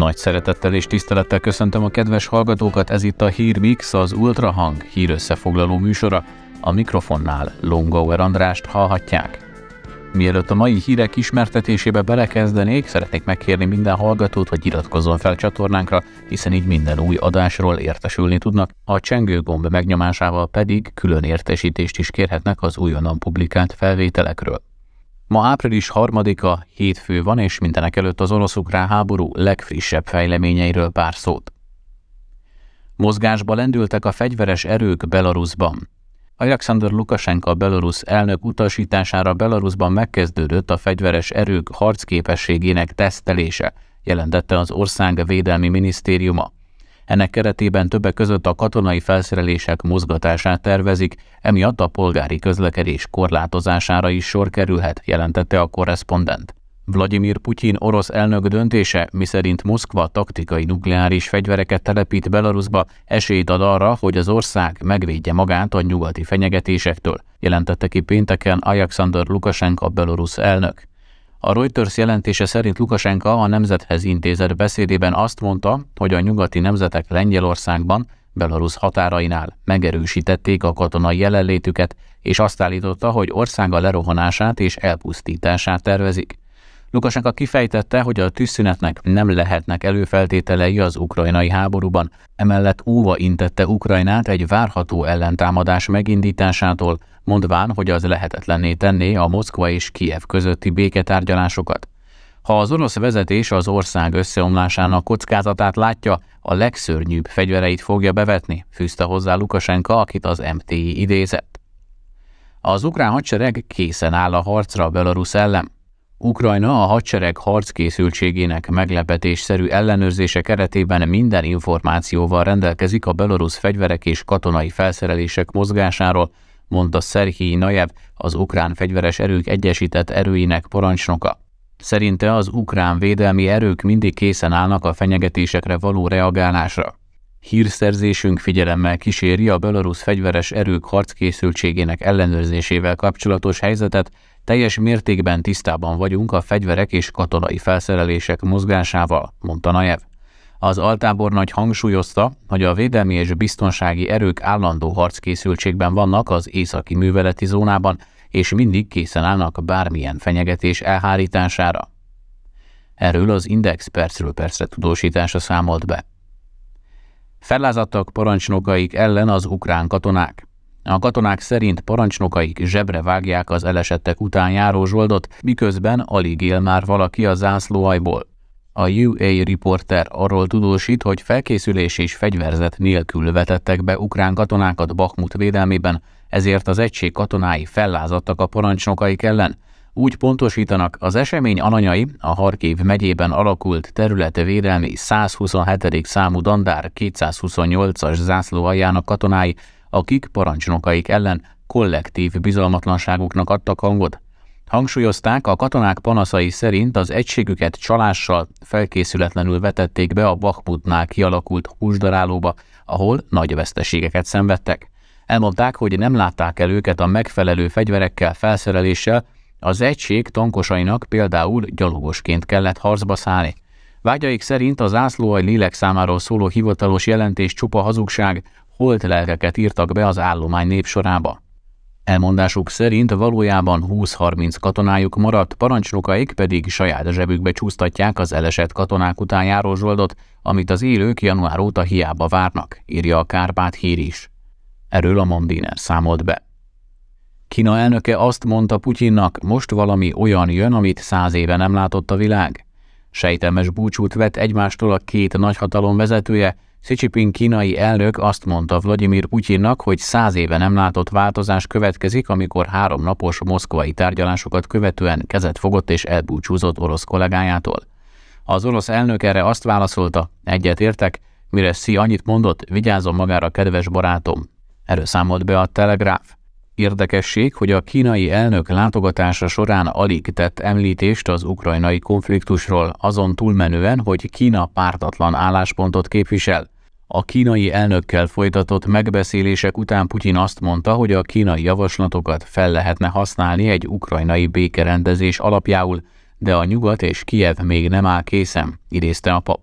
Nagy szeretettel és tisztelettel köszöntöm a kedves hallgatókat, ez itt a Hírmix, az Ultrahang hírösszefoglaló műsora. A mikrofonnál Longauer Andrást hallhatják. Mielőtt a mai hírek ismertetésébe belekezdenék, szeretnék megkérni minden hallgatót, hogy iratkozzon fel csatornánkra, hiszen így minden új adásról értesülni tudnak, a csengőgomb megnyomásával pedig külön értesítést is kérhetnek az újonnan publikált felvételekről. Ma április harmadika, hétfő van, és mindenek előtt az orosz-ukrán háború legfrissebb fejleményeiről pár szót. Mozgásba lendültek a fegyveres erők Belarusban. Alexander Lukasenka Belarus elnök utasítására Belarusban megkezdődött a fegyveres erők harcképességének tesztelése, jelentette az ország védelmi minisztériuma. Ennek keretében többek között a katonai felszerelések mozgatását tervezik, emiatt a polgári közlekedés korlátozására is sor kerülhet, jelentette a korrespondent. Vladimir Putyin orosz elnök döntése, miszerint Moszkva taktikai nukleáris fegyvereket telepít Belarusba, esélyt ad arra, hogy az ország megvédje magát a nyugati fenyegetésektől, jelentette ki pénteken Alexander a belorusz elnök. A Reuters jelentése szerint Lukasenka a Nemzethez intézett beszédében azt mondta, hogy a nyugati nemzetek Lengyelországban, Belarus határainál megerősítették a katonai jelenlétüket, és azt állította, hogy országa lerohanását és elpusztítását tervezik. Lukasenka kifejtette, hogy a tűzszünetnek nem lehetnek előfeltételei az ukrajnai háborúban, emellett óva intette Ukrajnát egy várható ellentámadás megindításától, mondván, hogy az lehetetlenné tenné a Moszkva és Kiev közötti béketárgyalásokat. Ha az orosz vezetés az ország összeomlásának kockázatát látja, a legszörnyűbb fegyvereit fogja bevetni, fűzte hozzá Lukasenka, akit az MTI idézett. Az ukrán hadsereg készen áll a harcra a Belarus ellen. Ukrajna a hadsereg harckészültségének meglepetésszerű ellenőrzése keretében minden információval rendelkezik a belorusz fegyverek és katonai felszerelések mozgásáról, mondta Szerhii Najev, az ukrán fegyveres erők egyesített erőinek parancsnoka. Szerinte az ukrán védelmi erők mindig készen állnak a fenyegetésekre való reagálásra. Hírszerzésünk figyelemmel kíséri a belarusz fegyveres erők harckészültségének ellenőrzésével kapcsolatos helyzetet, teljes mértékben tisztában vagyunk a fegyverek és katonai felszerelések mozgásával, mondta Naev. Az altábornagy hangsúlyozta, hogy a védelmi és biztonsági erők állandó harckészültségben vannak az északi műveleti zónában, és mindig készen állnak bármilyen fenyegetés elhárítására. Erről az Index percről percre tudósítása számolt be. Fellázadtak parancsnokaik ellen az ukrán katonák. A katonák szerint parancsnokaik zsebre vágják az elesettek után járó zsoldot, miközben alig él már valaki a zászlóajból. A UA reporter arról tudósít, hogy felkészülés és fegyverzet nélkül vetettek be ukrán katonákat Bakmut védelmében, ezért az egység katonái fellázadtak a parancsnokaik ellen, úgy pontosítanak az esemény alanyai, a Harkív megyében alakult területe védelmi 127. számú dandár 228-as aljának katonái, akik parancsnokaik ellen kollektív bizalmatlanságuknak adtak hangot. Hangsúlyozták, a katonák panaszai szerint az egységüket csalással felkészületlenül vetették be a Bakmutnál kialakult húsdarálóba, ahol nagy veszteségeket szenvedtek. Elmondták, hogy nem látták el őket a megfelelő fegyverekkel, felszereléssel, az egység tankosainak például gyalogosként kellett harcba szállni. Vágyaik szerint az ászlóaj lélek számáról szóló hivatalos jelentés csupa hazugság, holt lelkeket írtak be az állomány népsorába. Elmondásuk szerint valójában 20-30 katonájuk maradt, parancsnokaik pedig saját zsebükbe csúsztatják az elesett katonák után járó zsoldot, amit az élők január óta hiába várnak, írja a Kárpát hír is. Erről a Mondiner számolt be. Kína elnöke azt mondta Putyinnak, most valami olyan jön, amit száz éve nem látott a világ. Sejtelmes búcsút vett egymástól a két nagyhatalom vezetője, Xi Jinping kínai elnök azt mondta Vladimir Putyinnak, hogy száz éve nem látott változás következik, amikor három napos moszkvai tárgyalásokat követően kezet fogott és elbúcsúzott orosz kollégájától. Az orosz elnök erre azt válaszolta, egyet értek, mire Xi annyit mondott, vigyázom magára, kedves barátom. Erről számolt be a Telegráf. Érdekesség, hogy a kínai elnök látogatása során alig tett említést az ukrajnai konfliktusról, azon túlmenően, hogy Kína pártatlan álláspontot képvisel. A kínai elnökkel folytatott megbeszélések után Putyin azt mondta, hogy a kínai javaslatokat fel lehetne használni egy ukrajnai békerendezés alapjául, de a nyugat és Kiev még nem áll készen, idézte a pap.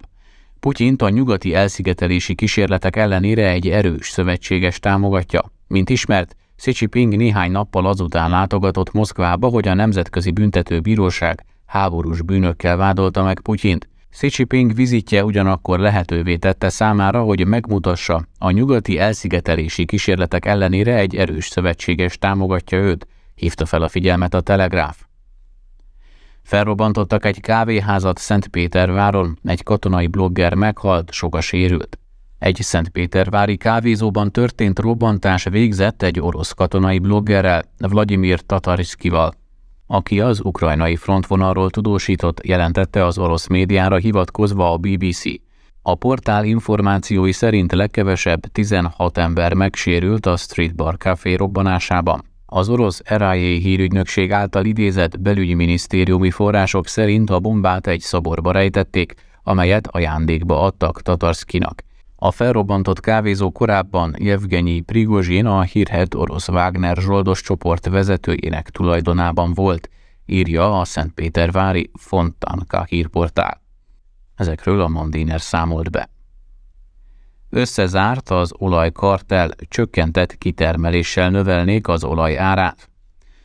Putyint a nyugati elszigetelési kísérletek ellenére egy erős szövetséges támogatja. Mint ismert, Xi Jinping néhány nappal azután látogatott Moszkvába, hogy a Nemzetközi Büntetőbíróság háborús bűnökkel vádolta meg Putyint. Xi Jinping vizitje ugyanakkor lehetővé tette számára, hogy megmutassa, a nyugati elszigetelési kísérletek ellenére egy erős szövetséges támogatja őt, hívta fel a figyelmet a Telegráf. Felrobbantottak egy kávéházat Szentpéterváron, egy katonai blogger meghalt, soka sérült. Egy Szentpétervári kávézóban történt robbantás végzett egy orosz katonai bloggerrel, Vladimir Tatariszkival. Aki az ukrajnai frontvonalról tudósított, jelentette az orosz médiára hivatkozva a BBC. A portál információi szerint legkevesebb 16 ember megsérült a Street Bar Café robbanásában. Az orosz RIA hírügynökség által idézett belügyminisztériumi források szerint a bombát egy szoborba rejtették, amelyet ajándékba adtak Tatarszkinak. A felrobbantott kávézó korábban Jevgenyi Prigozsin a hírhet orosz Wagner zsoldos csoport vezetőjének tulajdonában volt, írja a Szentpétervári Fontanka hírportál. Ezekről a Mondiner számolt be. Összezárt az olajkartel, csökkentett kitermeléssel növelnék az olaj árát.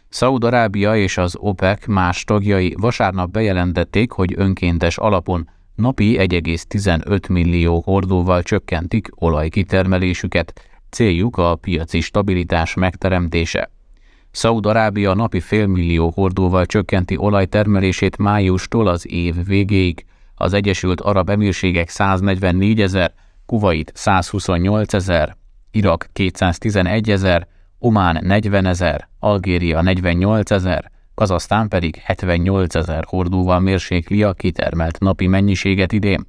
Szaúd-Arábia és az OPEC más tagjai vasárnap bejelentették, hogy önkéntes alapon napi 1,15 millió hordóval csökkentik olajkitermelésüket, céljuk a piaci stabilitás megteremtése. Szaud-Arábia napi félmillió hordóval csökkenti olajtermelését májustól az év végéig, az Egyesült Arab Emírségek 144 ezer, Kuwait 128 ezer, Irak 211 ezer, Omán 40 ezer, Algéria 48 ezer, Kazasztán pedig 78 ezer hordóval mérsékli a kitermelt napi mennyiséget idén.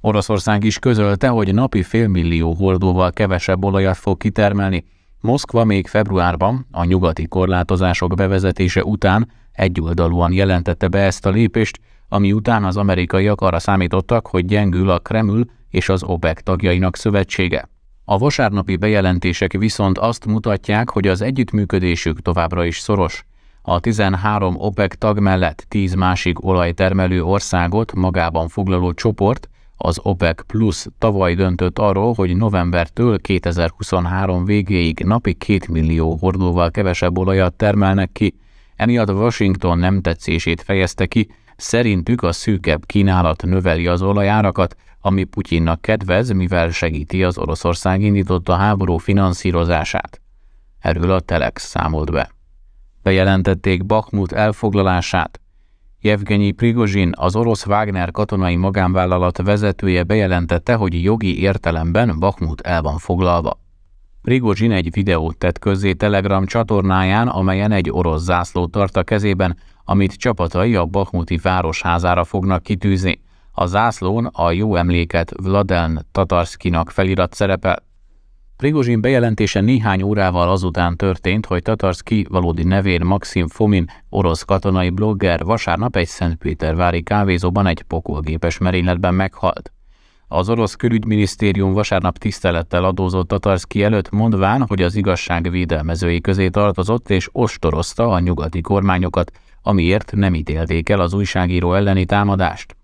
Oroszország is közölte, hogy napi félmillió hordóval kevesebb olajat fog kitermelni. Moszkva még februárban, a nyugati korlátozások bevezetése után egyoldalúan jelentette be ezt a lépést, ami után az amerikaiak arra számítottak, hogy gyengül a Kreml és az OPEC tagjainak szövetsége. A vasárnapi bejelentések viszont azt mutatják, hogy az együttműködésük továbbra is szoros. A 13 OPEC tag mellett 10 másik olajtermelő országot magában foglaló csoport, az OPEC Plus tavaly döntött arról, hogy novembertől 2023 végéig napi 2 millió hordóval kevesebb olajat termelnek ki. Emiatt Washington nem tetszését fejezte ki, szerintük a szűkebb kínálat növeli az olajárakat, ami Putyinnak kedvez, mivel segíti az Oroszország indította háború finanszírozását. Erről a Telex számolt be. Bejelentették Bakhmut elfoglalását. Jevgenyi Prigozsin, az orosz Wagner katonai magánvállalat vezetője bejelentette, hogy jogi értelemben Bakhmut el van foglalva. Prigozsin egy videót tett közzé Telegram csatornáján, amelyen egy orosz zászlót tart a kezében, amit csapatai a Bakhmuti városházára fognak kitűzni. A zászlón a jó emléket Vladen Tatarszkinak felirat szerepel. Prigozsin bejelentése néhány órával azután történt, hogy Tatarski valódi nevén Maxim Fomin, orosz katonai blogger vasárnap egy Szentpétervári kávézóban egy pokolgépes merényletben meghalt. Az orosz külügyminisztérium vasárnap tisztelettel adózott Tatarski előtt, mondván, hogy az igazság védelmezői közé tartozott és ostorozta a nyugati kormányokat, amiért nem ítélték el az újságíró elleni támadást.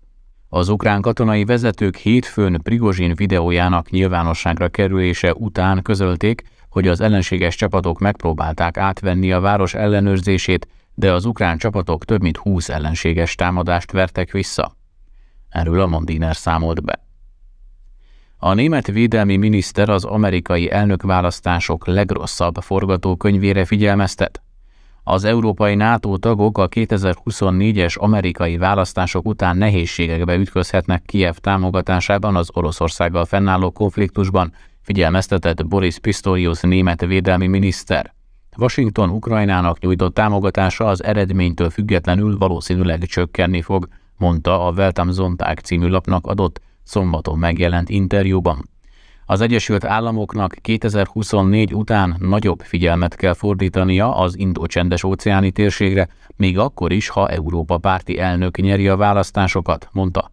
Az ukrán katonai vezetők hétfőn Prigozsin videójának nyilvánosságra kerülése után közölték, hogy az ellenséges csapatok megpróbálták átvenni a város ellenőrzését, de az ukrán csapatok több mint 20 ellenséges támadást vertek vissza. Erről a Mondiner számolt be. A német védelmi miniszter az amerikai elnökválasztások legrosszabb forgatókönyvére figyelmeztet. Az európai NATO tagok a 2024-es amerikai választások után nehézségekbe ütközhetnek Kiev támogatásában az Oroszországgal fennálló konfliktusban, figyelmeztetett Boris Pistorius német védelmi miniszter. Washington Ukrajnának nyújtott támogatása az eredménytől függetlenül valószínűleg csökkenni fog, mondta a Weltam Zontag című lapnak adott, szombaton megjelent interjúban. Az Egyesült Államoknak 2024 után nagyobb figyelmet kell fordítania az indócsendes óceáni térségre, még akkor is, ha Európa párti elnök nyeri a választásokat, mondta.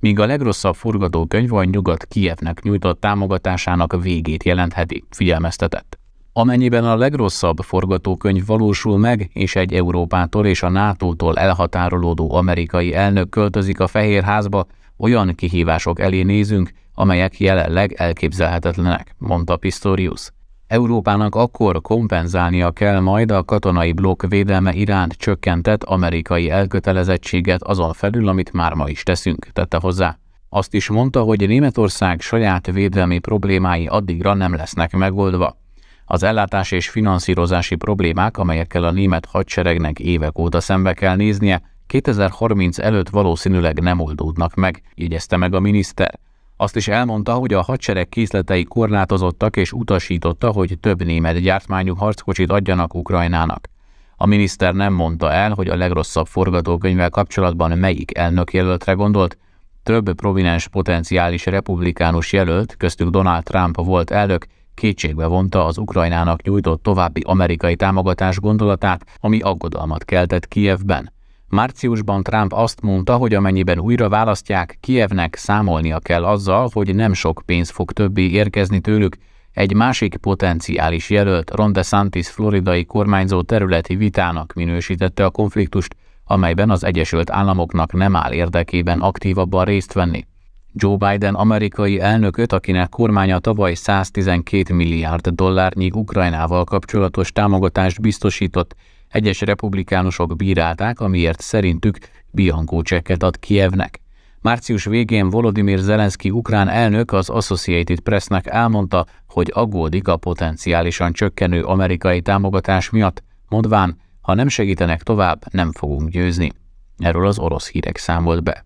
Míg a legrosszabb forgatókönyv a nyugat Kievnek nyújtott támogatásának végét jelentheti, figyelmeztetett. Amennyiben a legrosszabb forgatókönyv valósul meg, és egy Európától és a NATO-tól elhatárolódó amerikai elnök költözik a Fehér Házba, olyan kihívások elé nézünk, amelyek jelenleg elképzelhetetlenek, mondta Pistorius. Európának akkor kompenzálnia kell majd a katonai blokk védelme iránt csökkentett amerikai elkötelezettséget azon felül, amit már ma is teszünk, tette hozzá. Azt is mondta, hogy Németország saját védelmi problémái addigra nem lesznek megoldva. Az ellátás és finanszírozási problémák, amelyekkel a német hadseregnek évek óta szembe kell néznie, 2030 előtt valószínűleg nem oldódnak meg, jegyezte meg a miniszter. Azt is elmondta, hogy a hadsereg készletei korlátozottak és utasította, hogy több német gyártmányú harckocsit adjanak Ukrajnának. A miniszter nem mondta el, hogy a legrosszabb forgatókönyvvel kapcsolatban melyik jelöltre gondolt, több provinens potenciális republikánus jelölt, köztük Donald Trump volt elnök, kétségbe vonta az Ukrajnának nyújtott további amerikai támogatás gondolatát, ami aggodalmat keltett Kijevben. Márciusban Trump azt mondta, hogy amennyiben újra választják, Kievnek számolnia kell azzal, hogy nem sok pénz fog többé érkezni tőlük, egy másik potenciális jelölt Ron DeSantis floridai kormányzó területi vitának minősítette a konfliktust, amelyben az Egyesült Államoknak nem áll érdekében aktívabban részt venni. Joe Biden amerikai elnököt, akinek kormánya tavaly 112 milliárd dollárnyi Ukrajnával kapcsolatos támogatást biztosított, egyes republikánusok bírálták, amiért szerintük Bianco csekket ad Kievnek. Március végén Volodymyr Zelenszky ukrán elnök az Associated Pressnek elmondta, hogy aggódik a potenciálisan csökkenő amerikai támogatás miatt, mondván, ha nem segítenek tovább, nem fogunk győzni. Erről az orosz hírek számolt be.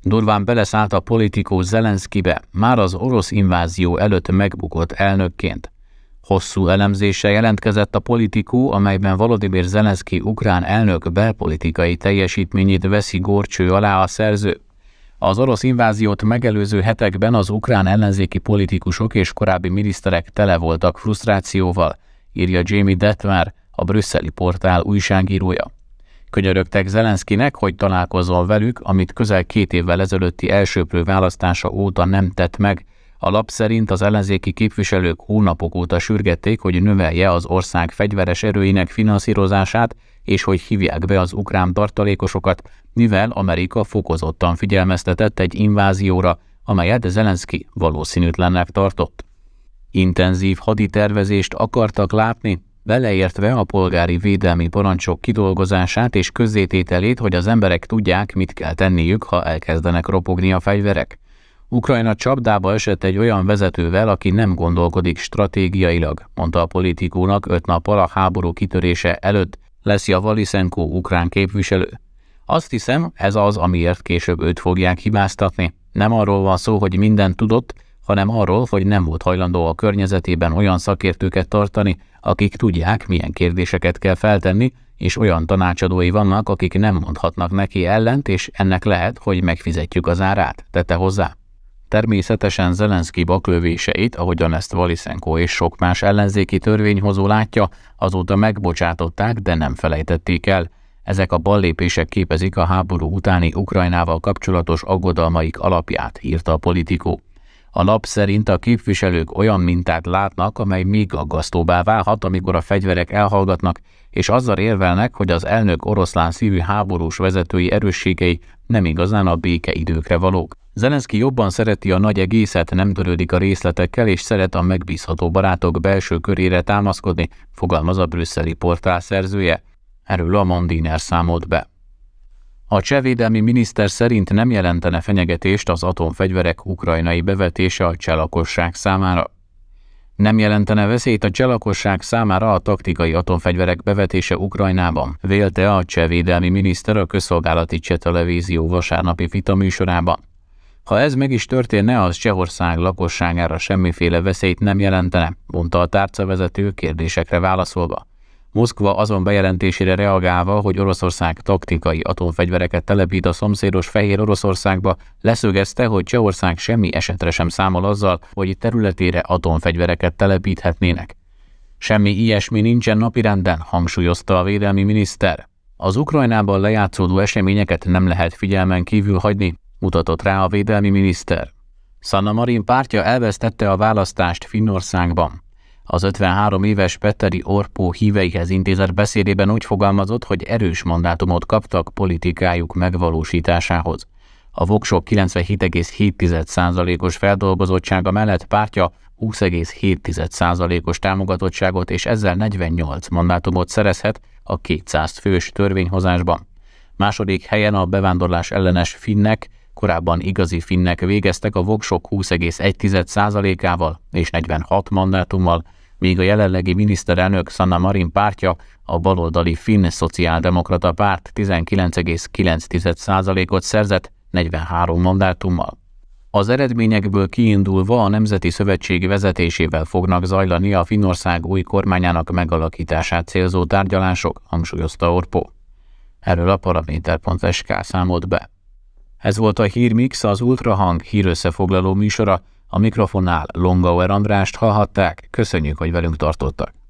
Durván beleszállt a politikó Zelenszkibe, már az orosz invázió előtt megbukott elnökként. Hosszú elemzése jelentkezett a politikú, amelyben Volodymyr Zelenszky ukrán elnök belpolitikai teljesítményét veszi górcső alá a szerző. Az orosz inváziót megelőző hetekben az ukrán ellenzéki politikusok és korábbi miniszterek tele voltak frusztrációval, írja Jamie Detmer, a brüsszeli portál újságírója. Könyörögtek Zelenszkinek, hogy találkozzon velük, amit közel két évvel ezelőtti elsőprő választása óta nem tett meg, a lap szerint az ellenzéki képviselők hónapok óta sürgették, hogy növelje az ország fegyveres erőinek finanszírozását, és hogy hívják be az ukrán tartalékosokat, mivel Amerika fokozottan figyelmeztetett egy invázióra, amelyet Zelenszky valószínűtlennek tartott. Intenzív haditervezést akartak látni, beleértve a polgári védelmi parancsok kidolgozását és közzétételét, hogy az emberek tudják, mit kell tenniük, ha elkezdenek ropogni a fegyverek. Ukrajna csapdába esett egy olyan vezetővel, aki nem gondolkodik stratégiailag, mondta a politikónak öt nappal a háború kitörése előtt a Valiszenko ukrán képviselő. Azt hiszem, ez az, amiért később őt fogják hibáztatni. Nem arról van szó, hogy mindent tudott, hanem arról, hogy nem volt hajlandó a környezetében olyan szakértőket tartani, akik tudják, milyen kérdéseket kell feltenni, és olyan tanácsadói vannak, akik nem mondhatnak neki ellent, és ennek lehet, hogy megfizetjük az árát, tette hozzá. Természetesen Zelenszky baklövéseit, ahogyan ezt Valiszenko és sok más ellenzéki törvényhozó látja, azóta megbocsátották, de nem felejtették el. Ezek a ballépések képezik a háború utáni Ukrajnával kapcsolatos aggodalmaik alapját, írta a politikó. A lap szerint a képviselők olyan mintát látnak, amely még aggasztóbbá válhat, amikor a fegyverek elhallgatnak, és azzal érvelnek, hogy az elnök oroszlán szívű háborús vezetői erősségei nem igazán a békeidőkre valók. Zelenszky jobban szereti a nagy egészet, nem törődik a részletekkel, és szeret a megbízható barátok belső körére támaszkodni, fogalmaz a brüsszeli portál szerzője. Erről a Mondiner számolt be. A csevédelmi miniszter szerint nem jelentene fenyegetést az atomfegyverek ukrajnai bevetése a cselakosság számára. Nem jelentene veszélyt a cselakosság számára a taktikai atomfegyverek bevetése Ukrajnában, vélte a csevédelmi miniszter a közszolgálati cseh televízió vasárnapi vitaműsorában. Ha ez meg is történne, az Csehország lakosságára semmiféle veszélyt nem jelentene, mondta a tárcavezető kérdésekre válaszolva. Moszkva azon bejelentésére reagálva, hogy Oroszország taktikai atomfegyvereket telepít a szomszédos Fehér Oroszországba, leszögezte, hogy Csehország semmi esetre sem számol azzal, hogy területére atomfegyvereket telepíthetnének. Semmi ilyesmi nincsen napirenden, hangsúlyozta a védelmi miniszter. Az Ukrajnában lejátszódó eseményeket nem lehet figyelmen kívül hagyni, mutatott rá a védelmi miniszter. Sanna Marin pártja elvesztette a választást Finnországban. Az 53 éves Petteri Orpó híveihez intézett beszédében úgy fogalmazott, hogy erős mandátumot kaptak politikájuk megvalósításához. A voksok 97,7%-os feldolgozottsága mellett pártja 20,7%-os támogatottságot és ezzel 48 mandátumot szerezhet a 200 fős törvényhozásban. Második helyen a bevándorlás ellenes finnek korábban igazi finnek végeztek a voksok 20,1%-ával és 46 mandátummal, míg a jelenlegi miniszterelnök Sanna Marin pártja, a baloldali finn szociáldemokrata párt 19,9%-ot szerzett 43 mandátummal. Az eredményekből kiindulva a Nemzeti Szövetség vezetésével fognak zajlani a Finnország új kormányának megalakítását célzó tárgyalások, hangsúlyozta Orpó. Erről a paraméter.sk számolt be. Ez volt a Hírmix, az Ultrahang hírösszefoglaló műsora. A mikrofonnál Longauer Andrást hallhatták. Köszönjük, hogy velünk tartottak.